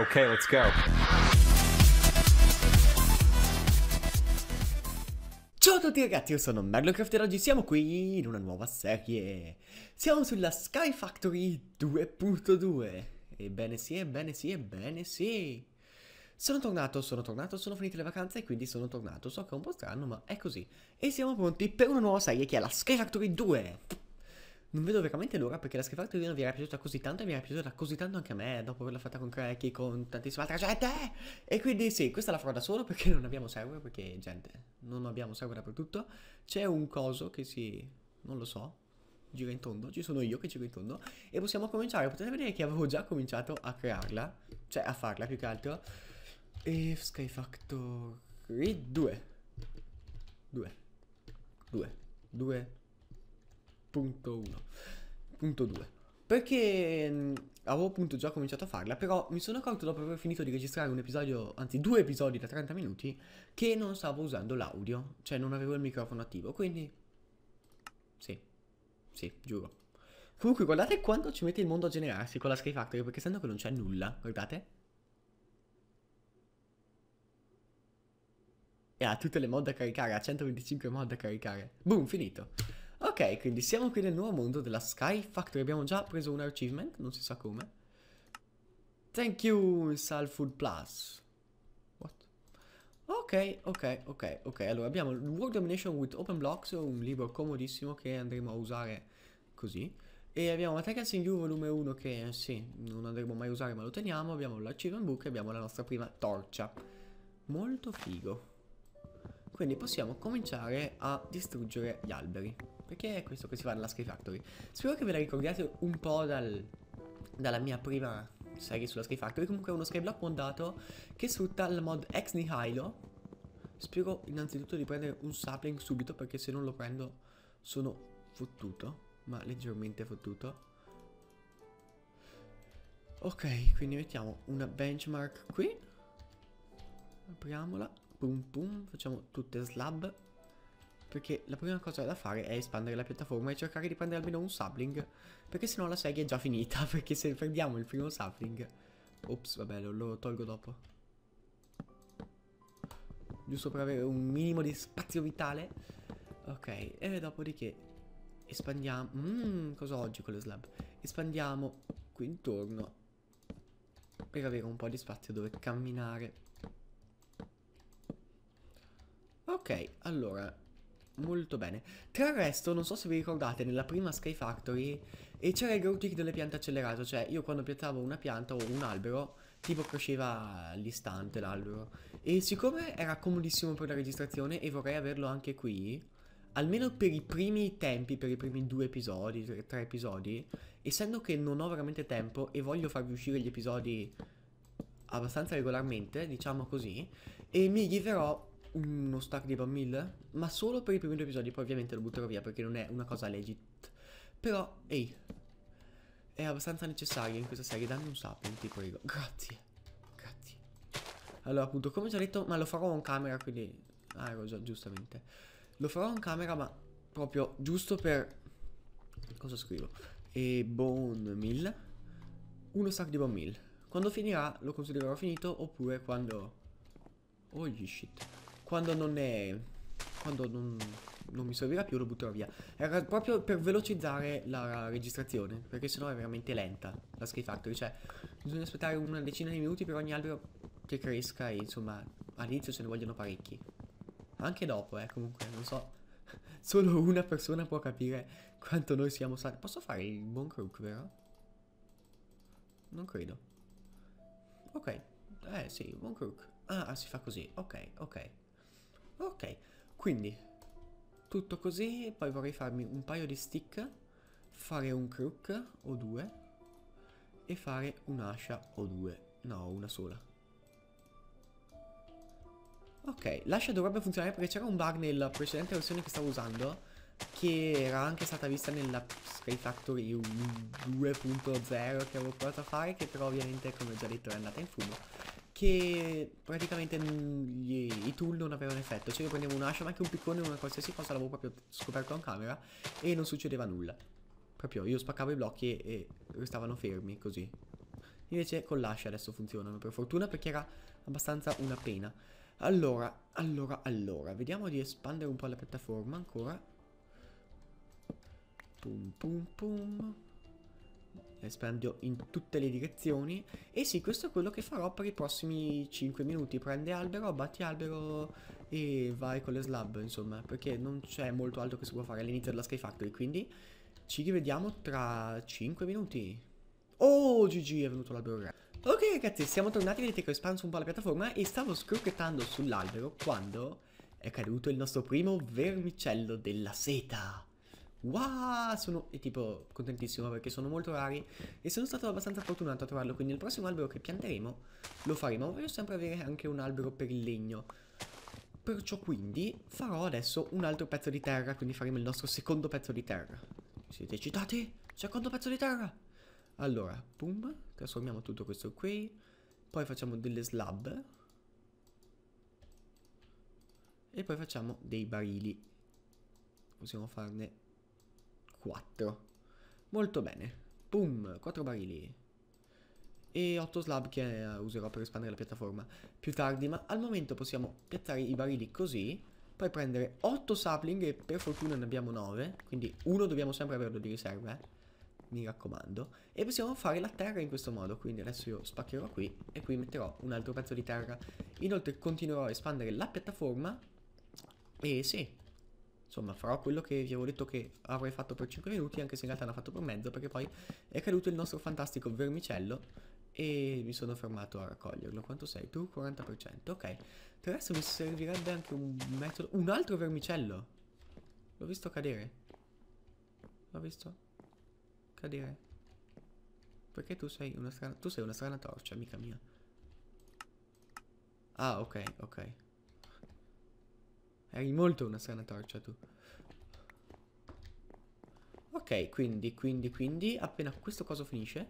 Okay, let's go. Ciao a tutti ragazzi, io sono Merlocraft e oggi siamo qui in una nuova serie. Siamo sulla Sky Factory 2.2. Ebbene sì, ebbene sì, ebbene sì. Sono tornato, sono tornato, sono finite le vacanze e quindi sono tornato. So che è un po' strano, ma è così. E siamo pronti per una nuova serie che è la Sky Factory 2. Non vedo veramente l'ora perché la Sky Factory 1 vi era piaciuta così tanto e mi era piaciuta così tanto anche a me dopo averla fatta con Cracky, con tantissima altra gente. E quindi sì, questa la farò da solo perché non abbiamo server, perché gente, non abbiamo server dappertutto. C'è un coso che si... non lo so, gira in tondo, ci sono io che giro in tondo e possiamo cominciare, potete vedere che avevo già cominciato a crearla, cioè a farla più che altro e Sky Factory 2 2 2 2 punto 1. Punto 2. Perché mh, mm, avevo appunto già cominciato a farla, però mi sono accorto dopo aver finito di registrare un episodio, anzi due episodi da 30 minuti, che non stavo usando l'audio, cioè non avevo il microfono attivo, quindi... Sì, sì, giuro. Comunque guardate quanto ci mette il mondo a generarsi con la Sky Factory, perché sennò che non c'è nulla, guardate. E ha tutte le mod da caricare, ha 125 mod da caricare. Boom, finito. Ok, quindi siamo qui nel nuovo mondo della Sky Factory. Abbiamo già preso un achievement, non si sa come. Thank you, Food Plus. What? Ok, ok, ok, ok. Allora abbiamo il World Domination with Open Blocks, un libro comodissimo che andremo a usare così. E abbiamo Materials in You volume 1 che, eh, sì, non andremo mai a usare ma lo teniamo. Abbiamo l'Achievement Book e abbiamo la nostra prima torcia. Molto figo. Quindi possiamo cominciare a distruggere gli alberi perché è questo che si fa nella Sky Factory. Spero che ve la ricordiate un po' dal, dalla mia prima serie sulla Sky Factory. Comunque è uno skyblock mondato che sfrutta il mod ex nihilo. Spero innanzitutto di prendere un sapling subito perché se non lo prendo sono fottuto, ma leggermente fottuto. Ok, quindi mettiamo una benchmark qui. Apriamola. Pum pum, facciamo tutte slab. Perché la prima cosa da fare è espandere la piattaforma e cercare di prendere almeno un sapling. Perché sennò la serie è già finita. Perché se perdiamo il primo sapling... Ops, vabbè, lo, lo tolgo dopo. Giusto per avere un minimo di spazio vitale. Ok, e dopodiché espandiamo... Mmm, cosa ho oggi con le slab? Espandiamo qui intorno per avere un po' di spazio dove camminare. Ok, allora, molto bene. Tra il resto, non so se vi ricordate, nella prima Sky Factory eh, c'era il growth delle piante accelerato, cioè io quando piantavo una pianta o un albero, tipo cresceva all'istante l'albero. E siccome era comodissimo per la registrazione e vorrei averlo anche qui, almeno per i primi tempi, per i primi due episodi, tre, tre episodi, essendo che non ho veramente tempo e voglio farvi uscire gli episodi abbastanza regolarmente, diciamo così, e mi arriverò uno stack di ban ma solo per i primi due episodi, poi ovviamente lo butterò via perché non è una cosa legit. Però, ehi, è abbastanza necessario in questa serie, dammi un sapien, ti prego. Grazie, grazie. Allora, appunto, come già detto, ma lo farò on camera, quindi... Ah, ero già, giustamente. Lo farò on camera, ma proprio giusto per... Cosa scrivo? E bone 1000. Uno stack di bone 1000. Quando finirà lo considererò finito oppure quando... Oh shit quando non è... Quando non, non mi servirà più lo butterò via. Era proprio per velocizzare la registrazione, perché sennò è veramente lenta la Sky Factory. Cioè, bisogna aspettare una decina di minuti per ogni albero che cresca e insomma all'inizio ce ne vogliono parecchi. Anche dopo, eh, comunque, non so. Solo una persona può capire quanto noi siamo stati. Posso fare il buon crook, vero? Non credo. Ok. Eh, sì, buon crook. Ah, si fa così. Ok, ok. Ok, quindi tutto così, poi vorrei farmi un paio di stick, fare un crook o due e fare un'ascia o due, no una sola. Ok, l'ascia dovrebbe funzionare perché c'era un bug nella precedente versione che stavo usando che era anche stata vista nella Sky Factory 2.0 che avevo provato a fare che però ovviamente come già detto è andata in fumo che praticamente gli, i tool non avevano effetto. Cioè io prendevo un ascia, ma anche un piccone, una qualsiasi cosa, l'avevo proprio scoperto in camera e non succedeva nulla. Proprio io spaccavo i blocchi e, e restavano fermi così. Invece con l'ascia adesso funzionano, per fortuna, perché era abbastanza una pena. Allora, allora, allora, vediamo di espandere un po' la piattaforma ancora. Pum pum pum espandio in tutte le direzioni e sì questo è quello che farò per i prossimi 5 minuti prende albero batti albero e vai con le slab insomma perché non c'è molto altro che si può fare all'inizio della Sky Factory quindi ci rivediamo tra 5 minuti oh GG è venuto l'albero re ok ragazzi siamo tornati vedete che ho espanso un po' la piattaforma e stavo scrocchettando sull'albero quando è caduto il nostro primo vermicello della seta wow, sono e tipo contentissimo perché sono molto rari e sono stato abbastanza fortunato a trovarlo, quindi il prossimo albero che pianteremo lo faremo, ma voglio sempre avere anche un albero per il legno. Perciò quindi farò adesso un altro pezzo di terra, quindi faremo il nostro secondo pezzo di terra. Siete eccitati? Secondo pezzo di terra! Allora, boom, trasformiamo tutto questo qui, poi facciamo delle slab, e poi facciamo dei barili possiamo farne 4. Molto bene. Boom, 4 barili. E 8 slab che eh, userò per espandere la piattaforma più tardi, ma al momento possiamo piazzare i barili così, poi prendere 8 sapling e per fortuna ne abbiamo 9, quindi uno dobbiamo sempre averlo di riserva, eh? mi raccomando. E possiamo fare la terra in questo modo, quindi adesso io spaccherò qui e qui metterò un altro pezzo di terra. Inoltre continuerò a espandere la piattaforma e sì, Insomma, farò quello che vi avevo detto che avrei fatto per 5 minuti, anche se in realtà l'ha fatto per mezzo, perché poi è caduto il nostro fantastico vermicello e mi sono fermato a raccoglierlo. Quanto sei tu? 40%, ok. Tra adesso mi servirebbe anche un metodo... Un altro vermicello! L'ho visto cadere. L'ho visto cadere. Perché tu sei una strana... Tu sei una strana torcia, amica mia. Ah, ok, ok. Eri molto una strana torcia tu. Ok, quindi, quindi, quindi, appena questo coso finisce,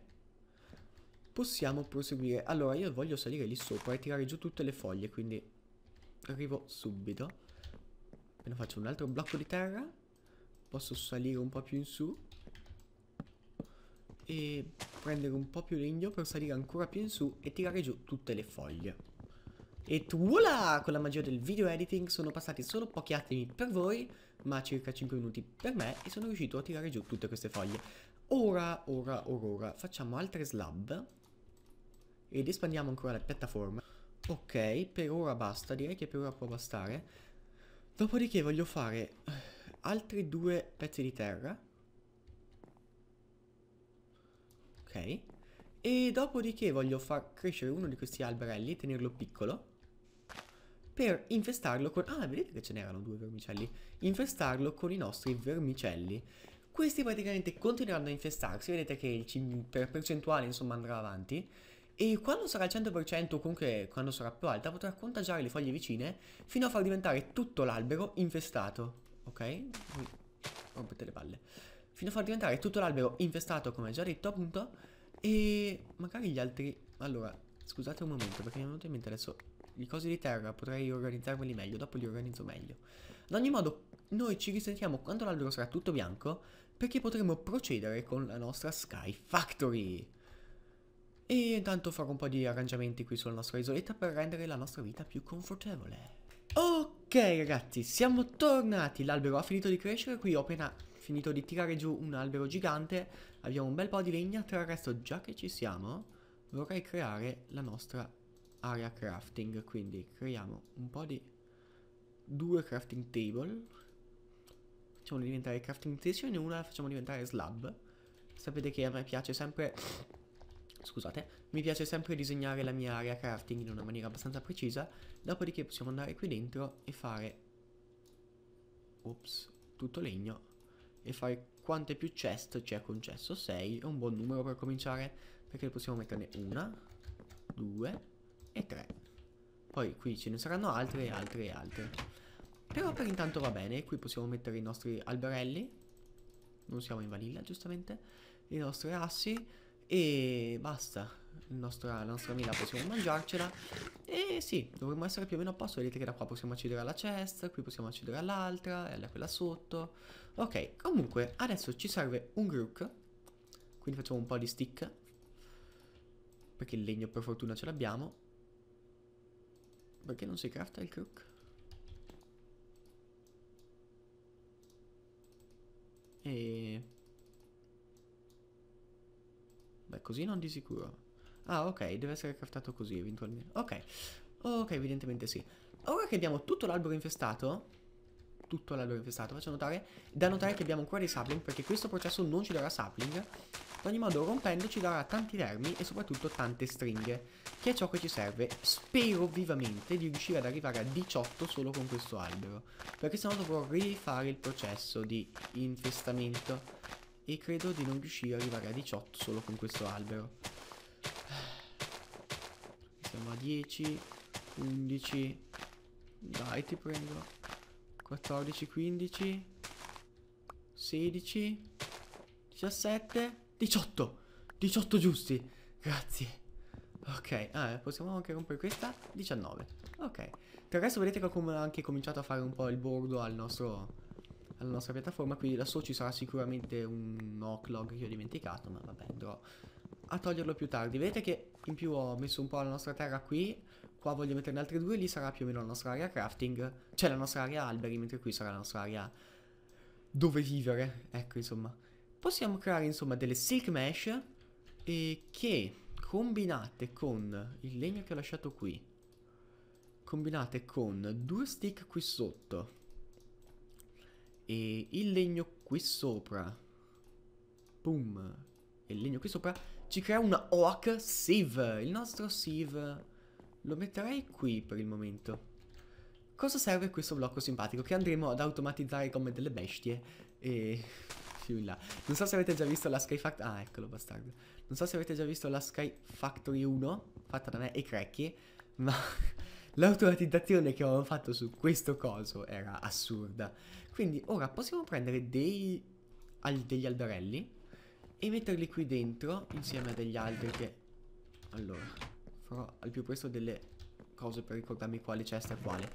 possiamo proseguire. Allora, io voglio salire lì sopra e tirare giù tutte le foglie, quindi arrivo subito. Appena faccio un altro blocco di terra, posso salire un po' più in su e prendere un po' più legno per salire ancora più in su e tirare giù tutte le foglie. E voilà! Con la magia del video editing sono passati solo pochi attimi per voi, ma circa 5 minuti per me, e sono riuscito a tirare giù tutte queste foglie. Ora, ora, ora, ora, facciamo altre slab. Ed espandiamo ancora la piattaforma. Ok, per ora basta, direi che per ora può bastare. Dopodiché voglio fare altri due pezzi di terra. Ok. E dopodiché voglio far crescere uno di questi alberelli, tenerlo piccolo per infestarlo con... Ah, vedete che ce n'erano due vermicelli? Infestarlo con i nostri vermicelli. Questi praticamente continueranno a infestarsi, vedete che il per percentuale insomma andrà avanti. E quando sarà al 100% o comunque quando sarà più alta potrà contagiare le foglie vicine fino a far diventare tutto l'albero infestato. Ok? Rompete le palle. Fino a far diventare tutto l'albero infestato come già detto appunto. E magari gli altri... Allora, scusate un momento perché mi è venuto in mente adesso di cose di terra, potrei organizzarmeli meglio, dopo li organizzo meglio. Ad ogni modo, noi ci risentiamo quando l'albero sarà tutto bianco, perché potremo procedere con la nostra Sky Factory. E intanto farò un po' di arrangiamenti qui sulla nostra isoletta per rendere la nostra vita più confortevole. Ok ragazzi, siamo tornati, l'albero ha finito di crescere, qui ho appena finito di tirare giù un albero gigante, abbiamo un bel po' di legna, tra il resto già che ci siamo vorrei creare la nostra area crafting quindi creiamo un po' di due crafting table facciamo diventare crafting station e una la facciamo diventare slab sapete che a me piace sempre scusate mi piace sempre disegnare la mia area crafting in una maniera abbastanza precisa dopodiché possiamo andare qui dentro e fare ops tutto legno e fare quante più chest ci è concesso 6 è un buon numero per cominciare perché possiamo metterne una due e 3 Poi qui ce ne saranno altre e altre e altre Però per intanto va bene Qui possiamo mettere i nostri alberelli Non siamo in vaniglia giustamente I nostri assi E basta nostro, La nostra mela possiamo mangiarcela E sì, dovremmo essere più o meno a posto Vedete che da qua possiamo accedere alla cesta Qui possiamo accedere all'altra E alla quella sotto Ok, comunque adesso ci serve un crook Quindi facciamo un po' di stick perché il legno per fortuna ce l'abbiamo perché non si crafta il crook? E... Beh, così non di sicuro. Ah, ok, deve essere craftato così eventualmente. Ok, ok, evidentemente sì. Ora che abbiamo tutto l'albero infestato, tutto la infestato Faccio notare, da notare che abbiamo ancora dei sapling perché questo processo non ci darà sapling. Ad ogni modo rompendo ci darà tanti vermi e soprattutto tante stringhe, che è ciò che ci serve. Spero vivamente di riuscire ad arrivare a 18 solo con questo albero, perché sennò dovrò rifare il processo di infestamento e credo di non riuscire ad arrivare a 18 solo con questo albero. Siamo a 10, 11, dai ti prendo 14, 15, 16, 17, 18. 18 giusti. Grazie. Ok, ah, possiamo anche rompere questa 19 Ok Tra adesso vedete che ho anche cominciato a fare un po' il bordo al nostro, Alla nostra piattaforma Quindi lassù ci sarà sicuramente un Oclog che ho dimenticato Ma vabbè andrò a toglierlo più tardi Vedete che in più ho messo un po' la nostra terra qui Qua voglio metterne altre due, lì sarà più o meno la nostra area crafting, cioè la nostra area alberi, mentre qui sarà la nostra area dove vivere, ecco insomma. Possiamo creare insomma delle silk mesh eh, che combinate con il legno che ho lasciato qui, combinate con due stick qui sotto e il legno qui sopra, boom, e il legno qui sopra, ci crea una oak sieve, il nostro sieve lo metterei qui per il momento. Cosa serve questo blocco simpatico? Che andremo ad automatizzare come delle bestie e... più in là. Non so se avete già visto la Sky Factory... Ah, eccolo, bastardo. Non so se avete già visto la Sky Factory 1, fatta da me e Cracky, ma... L'automatizzazione che avevo fatto su questo coso era assurda. Quindi ora possiamo prendere dei, al, degli alberelli e metterli qui dentro insieme a degli altri che... Allora, Farò al più presto delle cose per ricordarmi quale cesta è quale.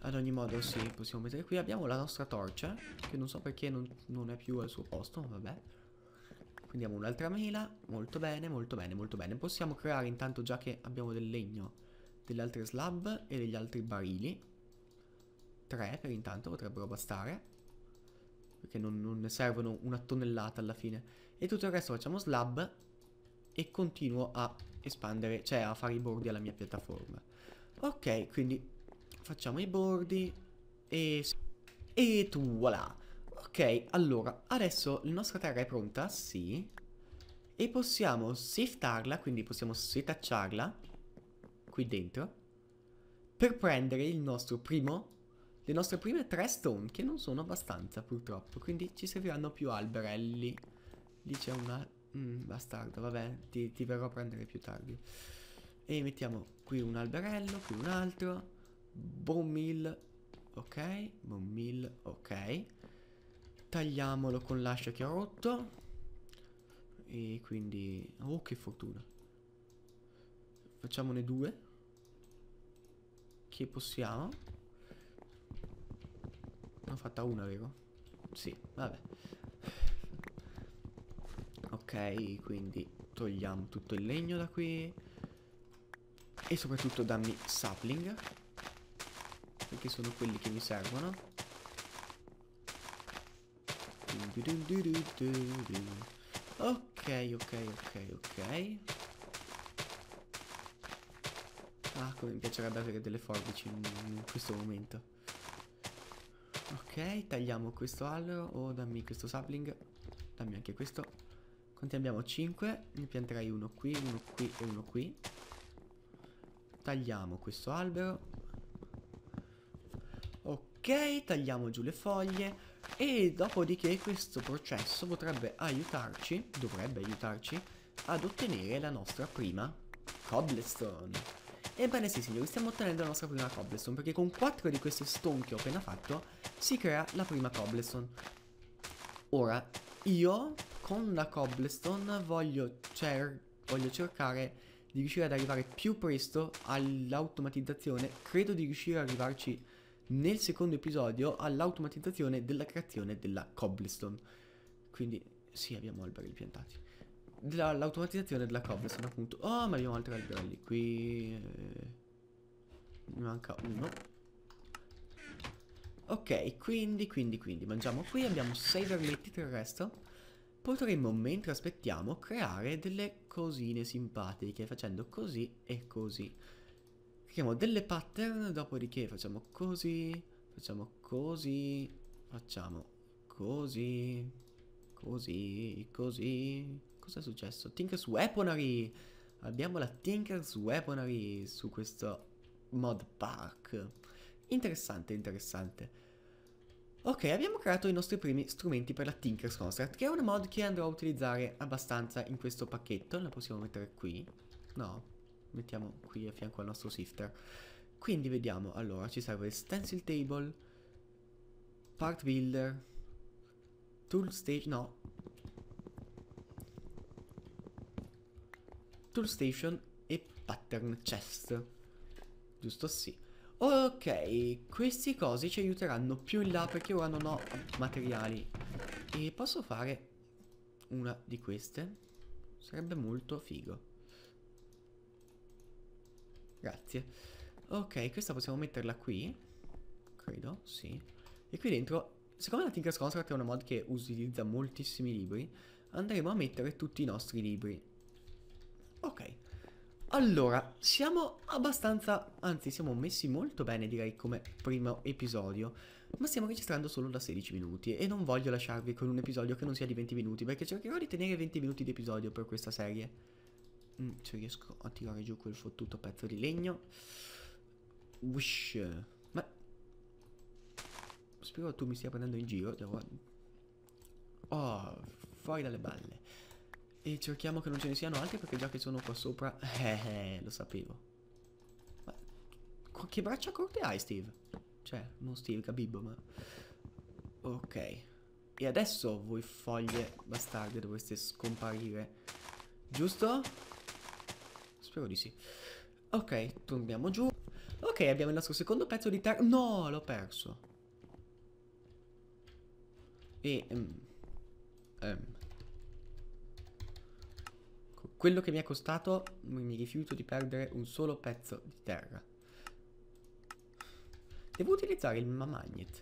Ad ogni modo, sì, possiamo mettere qui. Abbiamo la nostra torcia, che non so perché non, non è più al suo posto, ma vabbè. Quindi abbiamo un'altra mela, molto bene, molto bene, molto bene. Possiamo creare intanto già che abbiamo del legno, delle altre slab e degli altri barili. Tre per intanto potrebbero bastare perché non, non, ne servono una tonnellata alla fine. E tutto il resto facciamo slab e continuo a espandere, cioè a fare i bordi alla mia piattaforma. Ok, quindi facciamo i bordi e... E tu, voilà. Ok, allora, adesso la nostra terra è pronta, sì. E possiamo siftarla, quindi possiamo setacciarla qui dentro per prendere il nostro primo le nostre prime tre stone che non sono abbastanza purtroppo quindi ci serviranno più alberelli lì c'è una Mm, bastardo, vabbè, ti, ti verrò a prendere più tardi. E mettiamo qui un alberello, qui un altro. Bommil, ok, bommil, ok. Tagliamolo con l'ascia che ho rotto. E quindi... Oh, che fortuna. Facciamone due. Che possiamo. Ne ho fatta una, vero? Sì, vabbè quindi togliamo tutto il legno da qui. E soprattutto dammi sapling. Perché sono quelli che mi servono. Ok, ok, ok, ok. Ah, come mi piacerebbe avere delle forbici in, in questo momento. Ok, tagliamo questo albero. Oh, dammi questo sapling. Dammi anche questo. Quanti abbiamo? 5. Ne pianterei uno qui, uno qui e uno qui. Tagliamo questo albero. Ok, tagliamo giù le foglie. E dopodiché questo processo potrebbe aiutarci, dovrebbe aiutarci, ad ottenere la nostra prima cobblestone. Ebbene sì signori, stiamo ottenendo la nostra prima cobblestone, perché con 4 di questi stone che ho appena fatto si crea la prima cobblestone. Ora, io con la cobblestone voglio, cer voglio cercare di riuscire ad arrivare più presto all'automatizzazione. Credo di riuscire ad arrivarci nel secondo episodio all'automatizzazione della creazione della cobblestone. Quindi sì, abbiamo alberi piantati. L'automatizzazione della cobblestone appunto. Oh, ma abbiamo altri alberi qui. Eh, ne manca uno. Ok, quindi, quindi, quindi. Mangiamo qui, abbiamo sei vermetti per il resto potremmo mentre aspettiamo creare delle cosine simpatiche facendo così e così creiamo delle pattern dopodiché facciamo così facciamo così facciamo così così così cosa è successo? Tinker's Weaponry abbiamo la Tinker's Weaponry su questo mod park interessante interessante Ok, abbiamo creato i nostri primi strumenti per la Tinker's Construct, che è una mod che andrò a utilizzare abbastanza in questo pacchetto. La possiamo mettere qui. No, mettiamo qui a fianco al nostro sifter. Quindi vediamo, allora, ci serve stencil table, part builder, tool stage, no. Tool station e pattern chest. Giusto sì. Ok, questi cosi ci aiuteranno più in là perché ora non ho materiali. E posso fare una di queste? Sarebbe molto figo. Grazie. Ok, questa possiamo metterla qui. Credo, sì. E qui dentro, siccome la Tinker's Construct è una mod che utilizza moltissimi libri, andremo a mettere tutti i nostri libri. Ok. Allora, siamo abbastanza, anzi siamo messi molto bene direi come primo episodio, ma stiamo registrando solo da 16 minuti e non voglio lasciarvi con un episodio che non sia di 20 minuti perché cercherò di tenere 20 minuti di episodio per questa serie. Mm, se riesco a tirare giù quel fottuto pezzo di legno. Wish. Ma... Spero tu mi stia prendendo in giro, devo... Oh, fuori dalle balle. E cerchiamo che non ce ne siano altri perché già che sono qua sopra... Eh, eh lo sapevo. Ma che braccia corte hai, Steve? Cioè, non Steve, Gabibbo, ma... Ok. E adesso voi foglie bastarde dovreste scomparire. Giusto? Spero di sì. Ok, torniamo giù. Ok, abbiamo il nostro secondo pezzo di terra. No, l'ho perso. E... Um, um. Quello che mi è costato, mi rifiuto di perdere un solo pezzo di terra. Devo utilizzare il magnet.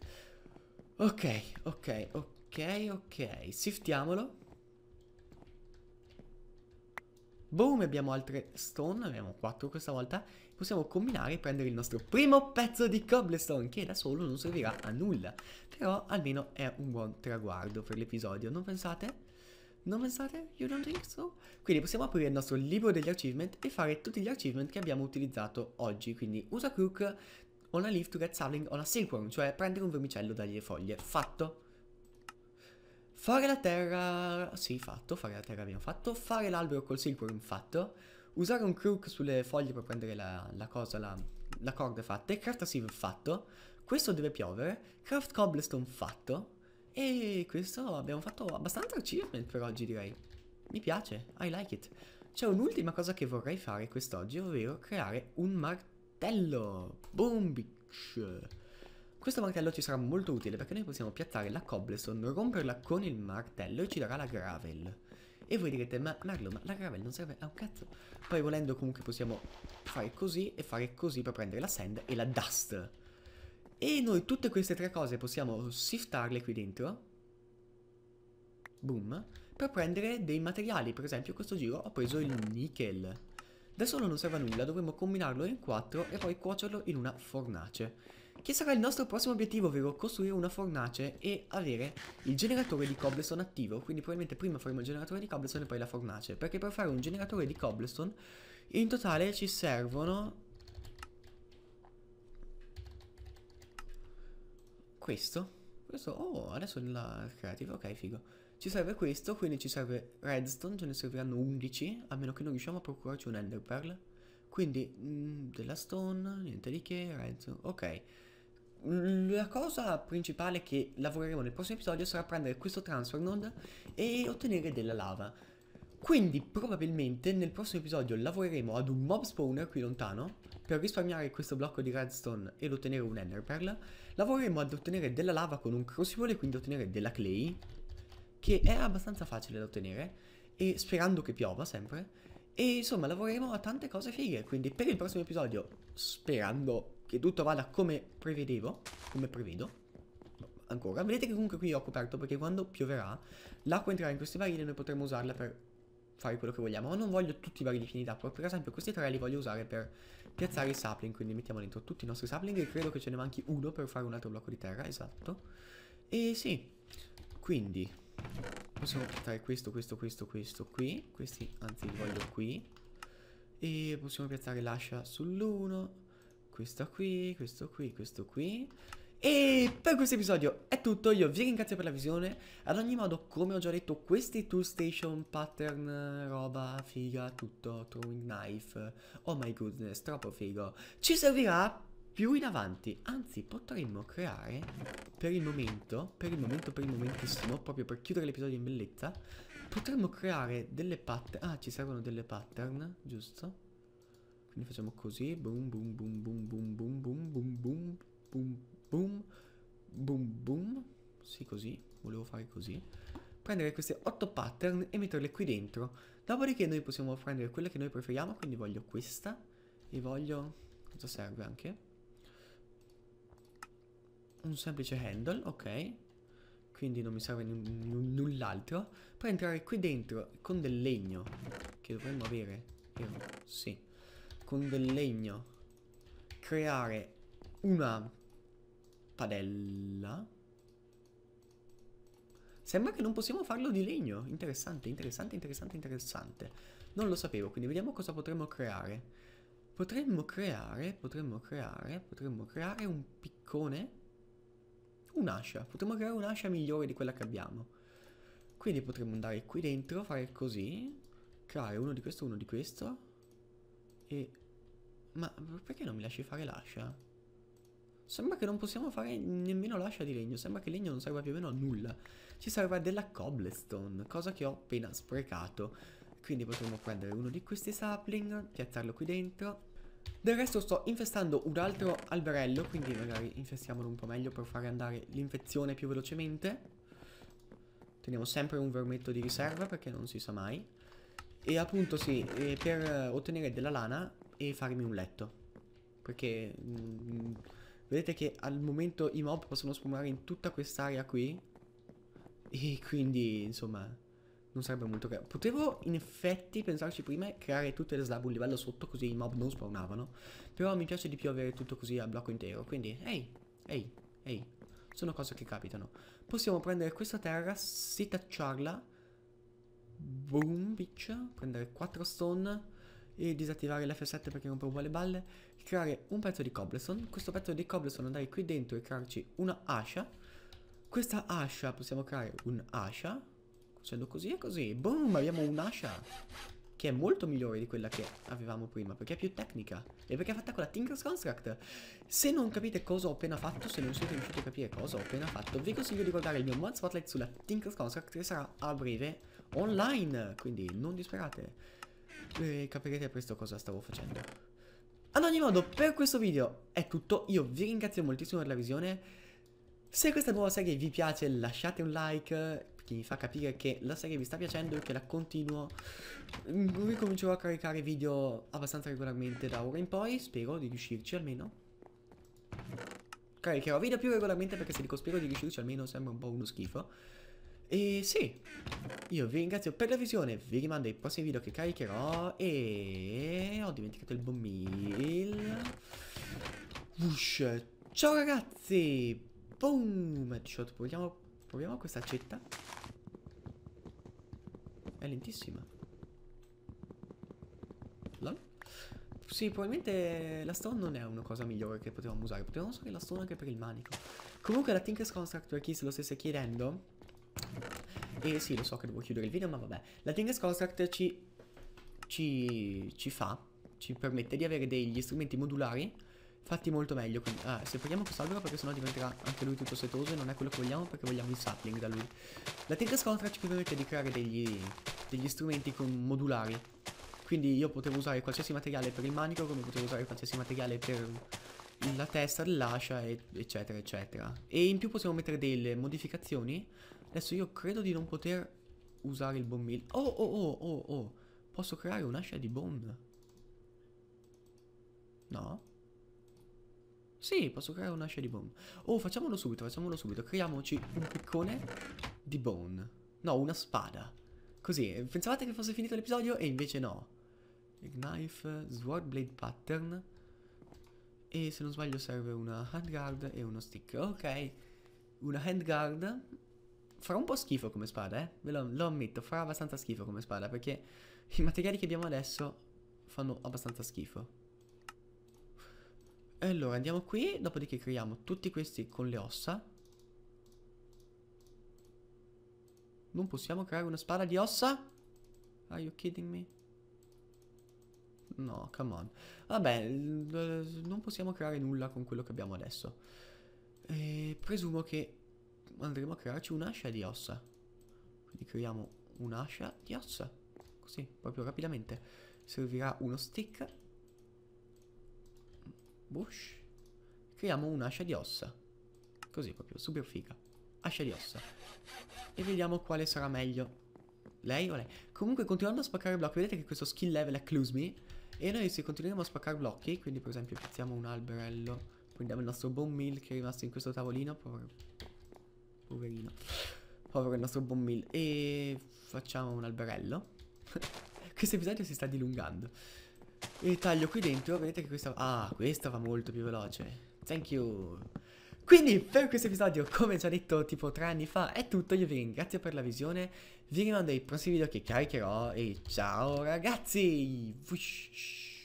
Ok, ok, ok, ok. Siftiamolo. Boom, abbiamo altre stone, abbiamo 4 questa volta. Possiamo combinare e prendere il nostro primo pezzo di cobblestone, che da solo non servirà a nulla. Però almeno è un buon traguardo per l'episodio, non pensate? Non pensate? You don't think so? Quindi possiamo aprire il nostro libro degli achievement e fare tutti gli achievement che abbiamo utilizzato oggi. Quindi usa crook on a leaf to get sapling on a silkworm, cioè prendere un vermicello dalle foglie. Fatto. Fare la terra... Sì, fatto. Fare la terra abbiamo fatto. Fare l'albero col silkworm, fatto. Usare un crook sulle foglie per prendere la, la cosa, la, la corda fatta. Craft a sieve, fatto. Questo deve piovere. Craft cobblestone, fatto. E questo abbiamo fatto abbastanza achievement per oggi direi. Mi piace, I like it. C'è un'ultima cosa che vorrei fare quest'oggi, ovvero creare un martello. Boom bitch. Questo martello ci sarà molto utile perché noi possiamo piazzare la cobblestone, romperla con il martello e ci darà la gravel. E voi direte, ma Marlo, ma la gravel non serve a un cazzo. Poi volendo comunque possiamo fare così e fare così per prendere la sand e la dust. E noi tutte queste tre cose possiamo siftarle qui dentro. Boom. Per prendere dei materiali, per esempio in questo giro ho preso il nickel. Da solo non serve a nulla, dovremmo combinarlo in quattro e poi cuocerlo in una fornace. Che sarà il nostro prossimo obiettivo, ovvero costruire una fornace e avere il generatore di cobblestone attivo. Quindi probabilmente prima faremo il generatore di cobblestone e poi la fornace. Perché per fare un generatore di cobblestone in totale ci servono questo. Questo, oh, adesso nella creative, ok, figo. Ci serve questo, quindi ci serve redstone, ce ne serviranno 11, a meno che non riusciamo a procurarci un enderpearl. Quindi, mh, mm, della stone, niente di che, redstone, ok. Mm, la cosa principale che lavoreremo nel prossimo episodio sarà prendere questo transfer node e ottenere della lava. Quindi probabilmente nel prossimo episodio lavoreremo ad un mob spawner qui lontano per risparmiare questo blocco di redstone ed ottenere un enderpearl. Lavoreremo ad ottenere della lava con un crucible, quindi ottenere della clay, che è abbastanza facile da ottenere, e sperando che piova sempre. E insomma lavoreremo a tante cose fighe, quindi per il prossimo episodio, sperando che tutto vada come prevedevo, come prevedo, ancora. Vedete che comunque qui ho coperto perché quando pioverà l'acqua entrerà in questi barili e noi potremo usarla per fare quello che vogliamo. Ma non voglio tutti i vari di finità. Per esempio questi tre li voglio usare per piazzare i sapling. Quindi mettiamo dentro tutti i nostri sapling. E credo che ce ne manchi uno per fare un altro blocco di terra. Esatto. E sì. Quindi possiamo piazzare questo, questo, questo, questo qui. Questi anzi li voglio qui. E possiamo piazzare l'ascia sull'uno. Questa qui, questo qui, questo qui. E per questo episodio è tutto, io vi ringrazio per la visione, ad ogni modo come ho già detto questi two station pattern, roba, figa, tutto, throwing knife, oh my goodness, troppo figo, ci servirà più in avanti, anzi potremmo creare per il momento, per il momento, per il momentissimo, proprio per chiudere l'episodio in bellezza, potremmo creare delle pattern, ah ci servono delle pattern, giusto? Quindi facciamo così, boom boom boom boom boom boom boom boom boom boom boom, boom, boom, sì così, volevo fare così, prendere queste 8 pattern e metterle qui dentro, dopodiché noi possiamo prendere quelle che noi preferiamo, quindi voglio questa e voglio, cosa serve anche? Un semplice handle, ok, quindi non mi serve null'altro, per entrare qui dentro con del legno, che dovremmo avere, vero? Sì, con del legno, creare una padella. Sembra che non possiamo farlo di legno. Interessante, interessante, interessante, interessante. Non lo sapevo, quindi vediamo cosa potremmo creare. Potremmo creare, potremmo creare, potremmo creare un piccone. Un'ascia. Potremmo creare un'ascia migliore di quella che abbiamo. Quindi potremmo andare qui dentro, fare così. Creare uno di questo, uno di questo. E... Ma perché non mi lasci fare l'ascia? Sembra che non possiamo fare nemmeno l'ascia di legno, sembra che il legno non serva più o meno a nulla. Ci serve della cobblestone, cosa che ho appena sprecato. Quindi potremmo prendere uno di questi sapling, piazzarlo qui dentro. Del resto sto infestando un altro alberello, quindi magari infestiamolo un po' meglio per fare andare l'infezione più velocemente. Teniamo sempre un vermetto di riserva perché non si sa mai. E appunto sì, per ottenere della lana e farmi un letto. Perché... Mm, Vedete che al momento i mob possono spawnare in tutta quest'area qui. E quindi, insomma, non sarebbe molto grave. Potevo, in effetti, pensarci prima e creare tutte le slab un livello sotto così i mob non spawnavano. Però mi piace di più avere tutto così a blocco intero. Quindi, ehi, ehi, ehi. Sono cose che capitano. Possiamo prendere questa terra, sitacciarla. Boom, bitch. Prendere 4 stone. E disattivare l'F7 perché rompo un po' le balle creare un pezzo di cobblestone, questo pezzo di cobblestone andare qui dentro e crearci una ascia, questa ascia possiamo creare un'ascia, facendo così e così, boom, abbiamo un'ascia che è molto migliore di quella che avevamo prima, perché è più tecnica e perché è fatta con la Tinker's Construct. Se non capite cosa ho appena fatto, se non siete riusciti a capire cosa ho appena fatto, vi consiglio di guardare il mio mod Spotlight sulla Tinker's Construct che sarà a breve online, quindi non disperate. E eh, capirete presto cosa stavo facendo. Ad ogni modo, per questo video è tutto, io vi ringrazio moltissimo per la visione, se questa nuova serie vi piace lasciate un like, che mi fa capire che la serie vi sta piacendo e che la continuo, ricomincerò a caricare video abbastanza regolarmente da ora in poi, spero di riuscirci almeno. Caricherò video più regolarmente perché se dico spero di riuscirci almeno sembra un po' uno schifo. E sì, io vi ringrazio per la visione, vi rimando ai prossimi video che caricherò e ho dimenticato il bombil. Ush. Ciao ragazzi, boom, headshot, proviamo, proviamo questa accetta. È lentissima. Lol. Sì, probabilmente la stone non è una cosa migliore che potevamo usare, potevamo usare la stone anche per il manico. Comunque la Tinker's Construct, per chi se lo stesse chiedendo, e eh sì, lo so che devo chiudere il video, ma vabbè. La Tingas Construct ci, ci, ci fa, ci permette di avere degli strumenti modulari fatti molto meglio. Quindi, ah, se prendiamo questo albero perché sennò diventerà anche lui tutto setoso e non è quello che vogliamo perché vogliamo il sapling da lui. La Tinker's Construct ci permette di creare degli, degli strumenti modulari. Quindi io potevo usare qualsiasi materiale per il manico, come potevo usare qualsiasi materiale per la testa dell'ascia, eccetera, eccetera. E in più possiamo mettere delle modificazioni Adesso io credo di non poter usare il bomb mill. Oh, oh, oh, oh, oh. Posso creare un'ascia di bone? No? Sì, posso creare un'ascia di bone. Oh, facciamolo subito, facciamolo subito. Creiamoci un piccone di bone. No, una spada. Così, eh, pensavate che fosse finito l'episodio e invece no. Knife, sword blade pattern. E se non sbaglio serve una handguard e uno stick. Ok, una handguard farà un po' schifo come spada, eh. Ve lo, lo ammetto, farà abbastanza schifo come spada perché i materiali che abbiamo adesso fanno abbastanza schifo. allora andiamo qui, dopodiché creiamo tutti questi con le ossa. Non possiamo creare una spada di ossa? Are you kidding me? No, come on. Vabbè, non possiamo creare nulla con quello che abbiamo adesso. E presumo che andremo a crearci un'ascia di ossa. Quindi creiamo un'ascia di ossa. Così, proprio rapidamente. Servirà uno stick. Bush. Creiamo un'ascia di ossa. Così, proprio, super figa. Ascia di ossa. E vediamo quale sarà meglio. Lei o lei? Comunque, continuando a spaccare blocchi, vedete che questo skill level è Clues Me. E noi se continuiamo a spaccare blocchi, quindi per esempio piazziamo un alberello, prendiamo il nostro bone meal che è rimasto in questo tavolino, poverino. Povero il nostro buon E facciamo un alberello. Questo episodio si sta dilungando. E taglio qui dentro, vedete che questa... Ah, questa va molto più veloce. Thank you. Quindi per questo episodio, come già detto tipo tre anni fa, è tutto. Io vi ringrazio per la visione, vi rimando ai prossimi video che caricherò e ciao ragazzi! Vush.